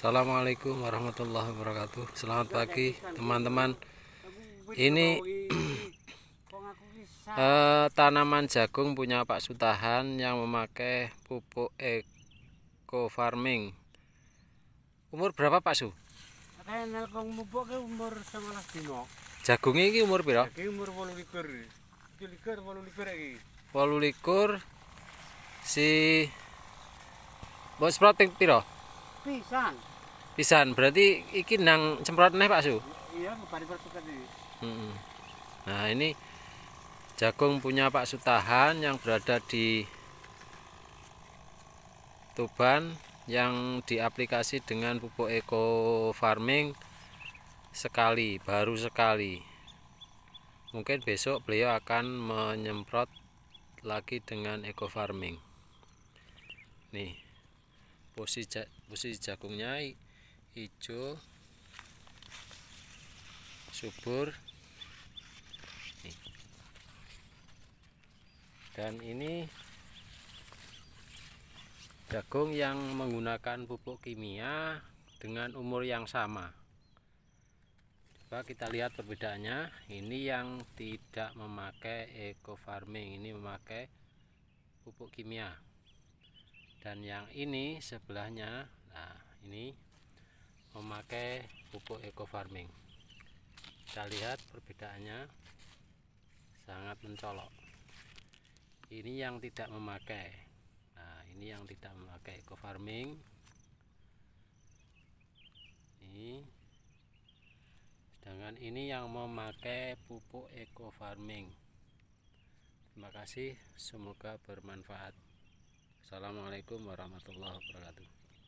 Assalamualaikum warahmatullahi wabarakatuh Selamat pagi teman-teman Ini uh, tanaman jagung punya Pak Sutahan yang memakai pupuk eco farming Umur berapa Pak Su? umur Jagungnya ini umur berapa? umur 8 likur 8 umur si Bos Protek piro? Pisan pisan berarti iki nang semprot nih Pak Su iya bari persukat nah ini jagung punya Pak Sutahan yang berada di Tuban yang diaplikasi dengan pupuk eco farming sekali baru sekali mungkin besok beliau akan menyemprot lagi dengan eco farming nih posisi posisi jagungnya hijau subur dan ini jagung yang menggunakan pupuk kimia dengan umur yang sama coba kita lihat perbedaannya ini yang tidak memakai eco farming ini memakai pupuk kimia dan yang ini sebelahnya nah ini memakai pupuk eco farming kita lihat perbedaannya sangat mencolok ini yang tidak memakai nah ini yang tidak memakai eco farming ini sedangkan ini yang memakai pupuk eco farming terima kasih semoga bermanfaat Assalamualaikum warahmatullahi wabarakatuh